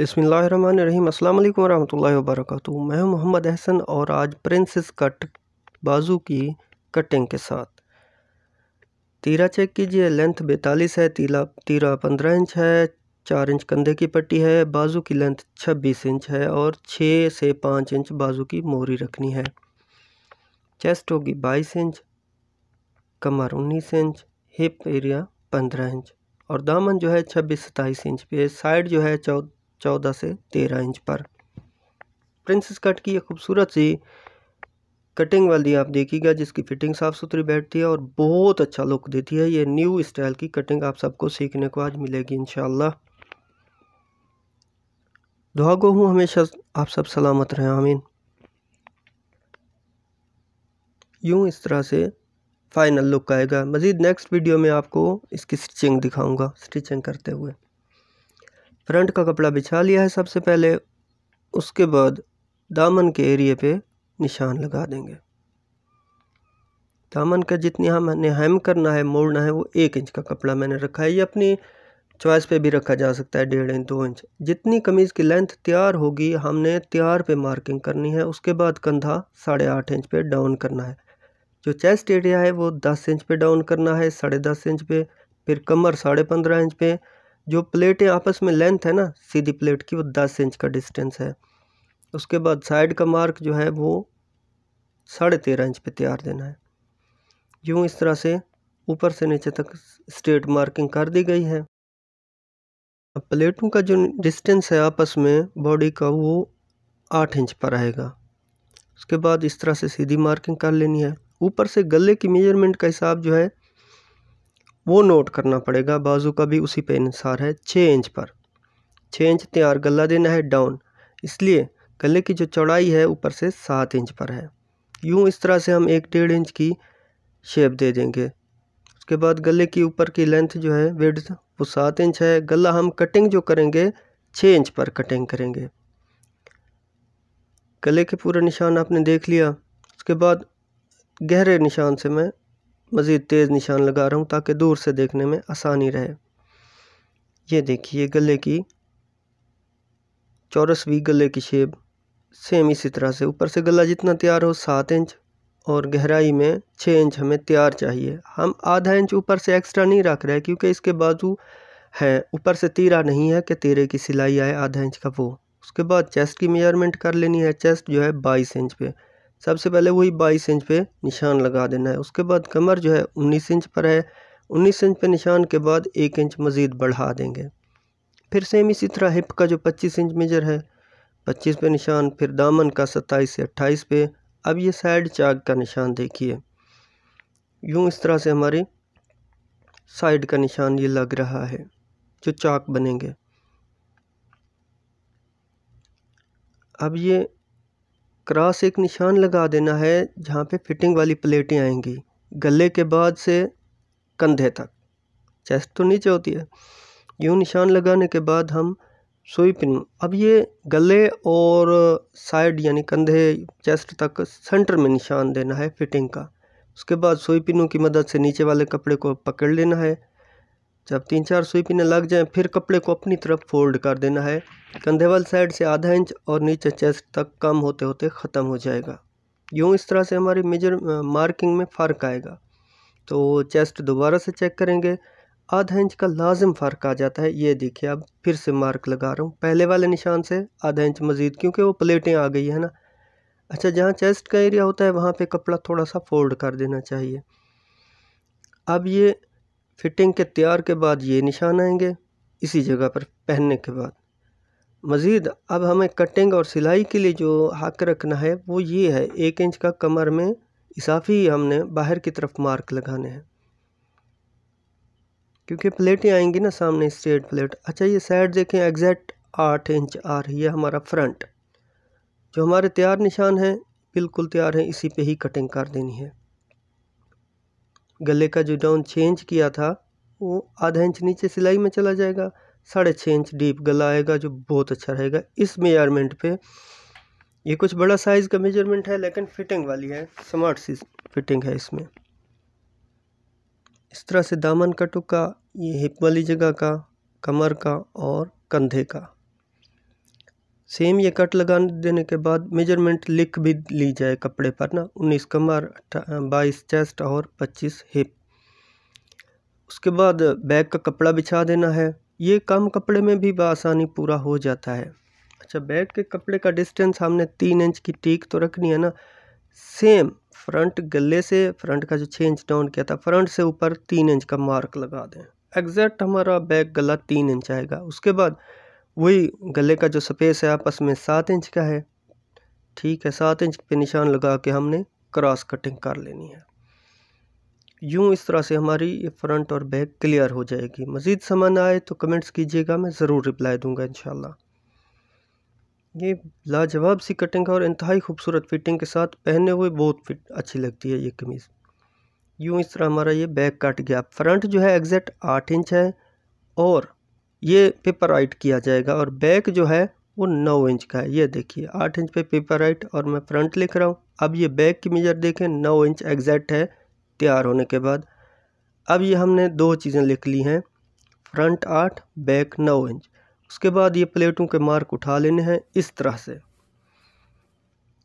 बसमीम अल्लाम वरहमल वर्क मैं मोहम्मद अहसन और आज प्रिंसेस कट बाजू की कटिंग के साथ तीरा चेक कीजिए लेंथ बैतालीस है तीला तीरा पंद्रह इंच है चार इंच कंधे की पट्टी है बाजू की लेंथ छब्बीस इंच है और छः से पाँच इंच बाजू की मोरी रखनी है चेस्ट होगी बाईस इंच कमर उन्नीस इंच हिप एरिया पंद्रह इंच और दामन जो है छब्बीस सत्ताईस इंच पे साइड जो है चौ चौदह से तेरह इंच पर प्रिंसेस कट की ये खूबसूरत सी कटिंग वाली आप देखिएगा जिसकी फिटिंग साफ़ सुथरी बैठती है और बहुत अच्छा लुक देती है ये न्यू स्टाइल की कटिंग आप सबको सीखने को आज मिलेगी इन दुआ गो हूँ हमेशा आप सब सलामत रहें आमीन यूँ इस तरह से फाइनल लुक आएगा मज़ीद नेक्स्ट वीडियो में आपको इसकी स्टिचिंग दिखाऊंगा स्टिचिंग करते हुए फ्रंट का कपड़ा बिछा लिया है सबसे पहले उसके बाद दामन के एरिए पे निशान लगा देंगे दामन का जितनी हमने हेम करना है मोड़ना है वो एक इंच का कपड़ा मैंने रखा है ये अपनी चॉइस पे भी रखा जा सकता है डेढ़ इंच दो इंच जितनी कमीज़ की लेंथ तैयार होगी हमने तैयार पे मार्किंग करनी है उसके बाद कंधा साढ़े आठ इंच पे डाउन करना है जो चेस्ट एरिया है वो दस इंच पे डाउन करना है साढ़े दस इंच पे फिर कमर साढ़े पंद्रह इंच पे जो प्लेटें आपस में लेंथ है ना सीधी प्लेट की वो दस इंच का डिस्टेंस है उसके बाद साइड का मार्क जो है वो साढ़े तेरह इंच पे तैयार देना है यूँ इस तरह से ऊपर से नीचे तक स्ट्रेट मार्किंग कर दी गई है अब प्लेटों का जो डिस्टेंस है आपस में बॉडी का वो आठ इंच पर रहेगा उसके बाद इस तरह से सीधी मार्किंग कर लेनी है ऊपर से गले की मेजरमेंट का हिसाब जो है वो नोट करना पड़ेगा बाजू का भी उसी पे इंसार है छः इंच पर छः इंच तैयार गला देना है डाउन इसलिए गले की जो चौड़ाई है ऊपर से सात इंच पर है यूँ इस तरह से हम एक डेढ़ इंच की शेप दे देंगे उसके बाद गले की ऊपर की लेंथ जो है वेड वो सात इंच है गला हम कटिंग जो करेंगे छः इंच पर कटिंग करेंगे गले के पूरे निशान आपने देख लिया उसके बाद गहरे निशान से मैं मज़ीद तेज़ निशान लगा रहा हूँ ताकि दूर से देखने में आसानी रहे ये देखिए गले की चौरस भी गले की शेप सेम इसी तरह से ऊपर से गला जितना तैयार हो सात इंच और गहराई में छः इंच हमें तैयार चाहिए हम आधा इंच ऊपर से एक्स्ट्रा नहीं रख रहे क्योंकि इसके बाजू है ऊपर से तीरा नहीं है कि तीरे की सिलाई आए आधा इंच का वो उसके बाद चेस्ट की मेजरमेंट कर लेनी है चेस्ट जो है बाईस इंच पे सबसे पहले वही बाईस इंच पे निशान लगा देना है उसके बाद कमर जो है उन्नीस इंच पर है उन्नीस इंच पे निशान के बाद एक इंच मज़ीद बढ़ा देंगे फिर सेम इसी तरह हिप का जो पच्चीस इंच मेजर है पच्चीस पे निशान फिर दामन का सत्ताईस से अट्ठाईस पे अब ये साइड चाक का निशान देखिए यूँ इस तरह से हमारी साइड का निशान ये लग रहा है जो चाक बनेंगे अब ये क्रॉस एक निशान लगा देना है जहाँ पे फिटिंग वाली प्लेटें आएंगी गले के बाद से कंधे तक चेस्ट तो नीचे होती है यूँ निशान लगाने के बाद हम सुई पिन अब ये गले और साइड यानी कंधे चेस्ट तक सेंटर में निशान देना है फिटिंग का उसके बाद सुई पिनों की मदद से नीचे वाले कपड़े को पकड़ लेना है जब तीन चार सुई पिने लग जाएँ फिर कपड़े को अपनी तरफ फोल्ड कर देना है कंधे वाल साइड से आधा इंच और नीचे चेस्ट तक कम होते होते ख़त्म हो जाएगा यूँ इस तरह से हमारी मेजर मार्किंग में फ़र्क आएगा तो चेस्ट दोबारा से चेक करेंगे आधा इंच का लाजम फ़र्क आ जाता है ये देखिए अब फिर से मार्क लगा रहा हूँ पहले वाले निशान से आधा इंच मज़ीद क्योंकि वो प्लेटें आ गई है ना अच्छा जहाँ चेस्ट का एरिया होता है वहाँ पे कपड़ा थोड़ा सा फोल्ड कर देना चाहिए अब ये फिटिंग के तैयार के बाद ये निशान आएंगे इसी जगह पर पहनने के बाद मज़ीद अब हमें कटिंग और सिलाई के लिए जो हक रखना है वो ये है एक इंच का कमर में इसाफ़ी हमने बाहर की तरफ मार्क लगाने हैं क्योंकि प्लेटें आएंगी ना सामने स्ट्रेट प्लेट अच्छा ये साइड देखें एग्जैक्ट आठ इंच आ रही है हमारा फ्रंट जो हमारे तैयार निशान हैं बिल्कुल तैयार हैं इसी पे ही कटिंग कर देनी है गले का जो डाउन चेंज किया था वो आधा इंच नीचे सिलाई में चला जाएगा साढ़े छः इंच डीप गला आएगा जो बहुत अच्छा रहेगा इस मेजरमेंट पे ये कुछ बड़ा साइज़ का मेजरमेंट है लेकिन फिटिंग वाली है स्मार्ट सी फिटिंग है इसमें इस तरह से दामन का टुका ये हिप वाली जगह का कमर का और कंधे का सेम ये कट लगा देने के बाद मेजरमेंट लिख भी ली जाए कपड़े पर ना उन्नीस कमर बाईस चेस्ट और पच्चीस हिप उसके बाद बैग का कपड़ा बिछा देना है ये कम कपड़े में भी आसानी पूरा हो जाता है अच्छा बैग के कपड़े का डिस्टेंस हमने तीन इंच की टीक तो रखनी है ना सेम फ्रंट गले से फ्रंट का जो छः इंच डाउन किया था फ्रंट से ऊपर तीन इंच का मार्क लगा दें एग्जैक्ट हमारा बैग गला तीन इंच आएगा उसके बाद वही गले का जो स्पेस है आपस में सात इंच का है ठीक है सात इंच पे निशान लगा के हमने क्रॉस कटिंग कर लेनी है यूँ इस तरह से हमारी फ्रंट और बैक क्लियर हो जाएगी मज़ीद सामान आए तो कमेंट्स कीजिएगा मैं ज़रूर रिप्लाई दूंगा इन ये लाजवाब सी कटिंग है और इंतहाई खूबसूरत फिटिंग के साथ पहने हुए बहुत फिट अच्छी लगती है ये कमीज़ यूँ इस तरह हमारा ये बैक कट गया फ्रंट जो है एग्जैक्ट आठ इंच है और ये पेपर राइट किया जाएगा और बैक जो है वो नौ इंच का है ये देखिए आठ इंच पे पेपर राइट और मैं फ्रंट लिख रहा हूँ अब ये बैक की मेजर देखें नौ इंच एग्जैक्ट है तैयार होने के बाद अब ये हमने दो चीज़ें लिख ली हैं फ्रंट आठ बैक नौ इंच उसके बाद ये प्लेटों के मार्क उठा लेने हैं इस तरह से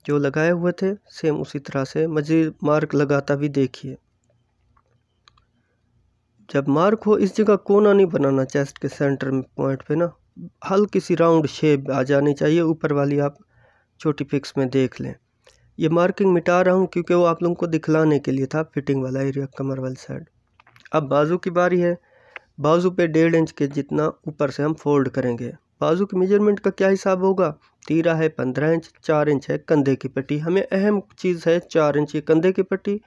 जो लगाए हुए थे सेम उसी तरह से मज़ीद मार्क लगाता भी देखिए जब मार्क हो इस जगह कोना नहीं बनाना चेस्ट के सेंटर में पॉइंट पे ना हल्की सी राउंड शेप आ जानी चाहिए ऊपर वाली आप छोटी पिक्स में देख लें ये मार्किंग मिटा रहा हूँ क्योंकि वो आप लोगों को दिखलाने के लिए था फिटिंग वाला एरिया कमर वाली साइड अब बाजू की बारी है बाजू पे डेढ़ इंच के जितना ऊपर से हम फोल्ड करेंगे बाजू की मेजरमेंट का क्या हिसाब होगा तीरा है पंद्रह इंच चार इंच है कंधे की पट्टी हमें अहम चीज़ है चार इंच ये कंधे की पट्टी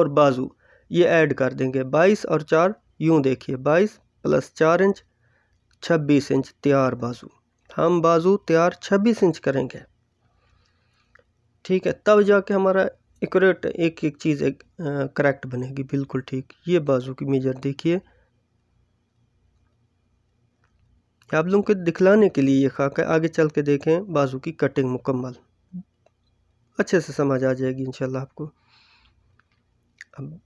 और बाजू ये ऐड कर देंगे बाईस और चार यूँ देखिए बाईस प्लस चार इंच छब्बीस इंच तैयार बाजू हम बाजू तैयार छब्बीस इंच करेंगे ठीक है तब जाके हमारा एकट एक एक चीज़ एक करेक्ट बनेगी बिल्कुल ठीक ये बाजू की मेजर देखिए आप लोगों के दिखलाने के लिए ये खाक है आगे चल के देखें बाजू की कटिंग मुकम्मल अच्छे से समझ आ जाएगी इंशाल्लाह आपको अब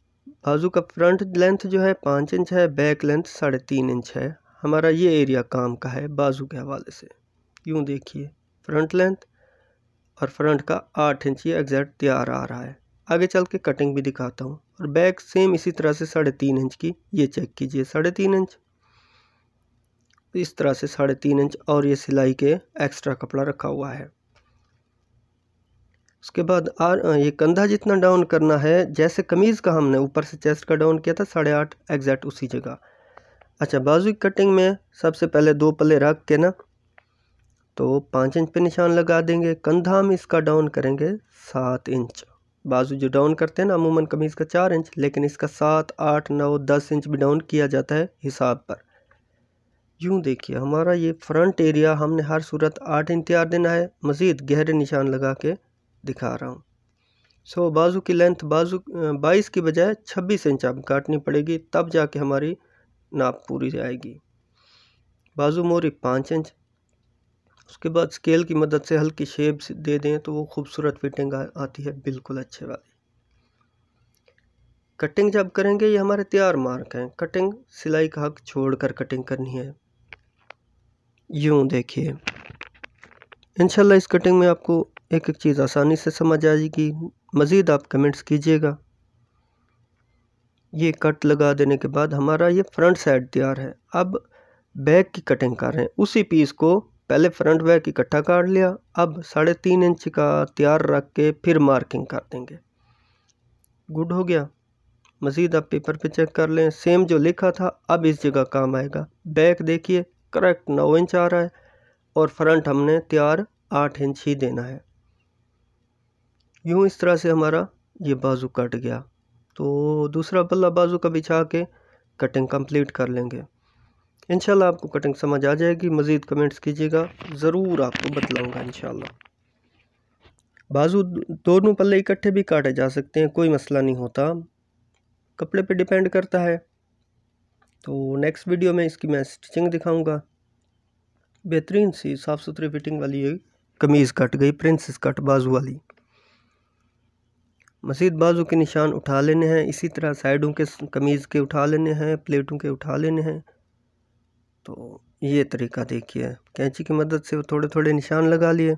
बाजू का फ्रंट लेंथ जो है पाँच इंच है बैक लेंथ साढ़े तीन इंच है हमारा ये एरिया काम का है बाजू के हवाले से यूँ देखिए फ्रंट लेंथ और फ्रंट का आठ इंच ये एग्जैक्ट तैयार आ रहा है आगे चल के कटिंग भी दिखाता हूँ और बैक सेम इसी तरह से साढ़े तीन इंच की ये चेक कीजिए साढ़े तीन इंच इस तरह से साढ़े तीन इंच और ये सिलाई के एक्स्ट्रा कपड़ा रखा हुआ है उसके बाद आर ये कंधा जितना डाउन करना है जैसे कमीज़ का हमने ऊपर से चेस्ट का डाउन किया था साढ़े आठ एग्जैक्ट उसी जगह अच्छा बाजू की कटिंग में सबसे पहले दो पले रख के ना तो पाँच इंच पे निशान लगा देंगे कंधा हम इसका डाउन करेंगे सात इंच बाजू जो डाउन करते हैं ना अमूमन कमीज़ का चार इंच लेकिन इसका सात आठ नौ दस इंच भी डाउन किया जाता है हिसाब पर यूँ देखिए हमारा ये फ्रंट एरिया हमने हर सूरत आठ इंच तैयार देना है मज़ीद गहरे निशान लगा के दिखा रहा हूँ सो बाजू की लेंथ बाजू बाईस की बजाय छब्बीस इंच आप काटनी पड़ेगी तब जाके हमारी नाप पूरी आएगी बाजू मोरी पाँच इंच उसके बाद स्केल की मदद से हल्की शेप दे दें तो वो खूबसूरत फिटिंग आती है बिल्कुल अच्छे वाली कटिंग जब करेंगे ये हमारे तैयार मार्क हैं कटिंग सिलाई का हक छोड़ कर कटिंग करनी है यूँ देखिए इनशाला इस कटिंग में आपको एक एक चीज़ आसानी से समझ आएगी मज़ीद आप कमेंट्स कीजिएगा ये कट लगा देने के बाद हमारा ये फ्रंट साइड तैयार है अब बैक की कटिंग कर रहे हैं उसी पीस को पहले फ्रंट बैक इकट्ठा काट लिया अब साढ़े तीन इंच का तैयार रख के फिर मार्किंग कर देंगे गुड हो गया मज़ीद आप पेपर पे चेक कर लें सेम जो लिखा था अब इस जगह काम आएगा बैक देखिए करेक्ट नौ इंच आ रहा है और फ्रंट हमने तैयार आठ इंच ही देना है यूँ इस तरह से हमारा ये बाजू कट गया तो दूसरा पल्ला बाजू का बिछा के कटिंग कंप्लीट कर लेंगे इनशाला आपको कटिंग समझ आ जाएगी मज़ीद कमेंट्स कीजिएगा ज़रूर आपको बतलाऊँगा इनशाला बाजू दोनों पल्ले इकट्ठे भी काटे जा सकते हैं कोई मसला नहीं होता कपड़े पे डिपेंड करता है तो नेक्स्ट वीडियो में इसकी मैं स्टिचिंग दिखाऊंगा बेहतरीन सी साफ़ सुथरी फिटिंग वाली कमीज़ कट गई प्रिंसेस कट बाजू वाली मज़ीद बाज़ू के निशान उठा लेने हैं इसी तरह साइडों के कमीज़ के उठा लेने हैं प्लेटों के उठा लेने हैं तो ये तरीका देखिए कैंची की मदद से वो थोड़े थोड़े निशान लगा लिए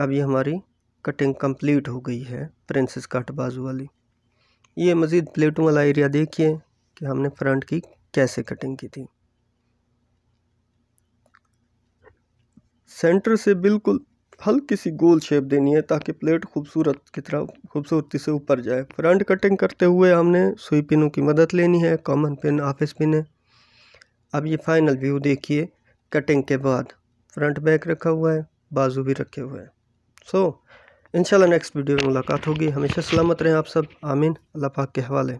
अब ये हमारी कटिंग कंप्लीट हो गई है प्रिंसेस कट बाजू वाली ये मज़ीद प्लेटों वाला एरिया देखिए कि हमने फ्रंट की कैसे कटिंग की थी सेंटर से बिल्कुल हल्की सी गोल शेप देनी है ताकि प्लेट खूबसूरत की तरह खूबसूरती से ऊपर जाए फ्रंट कटिंग करते हुए हमने सुई पिनों की मदद लेनी है कॉमन पिन ऑफिस पिन है अब ये फाइनल व्यू देखिए कटिंग के बाद फ्रंट बैक रखा हुआ है बाजू भी रखे हुए हैं सो so, इंशाल्लाह नेक्स्ट वीडियो में मुलाकात होगी हमेशा सलामत रहें आप सब आमीन अल्लाह पाक के हवाले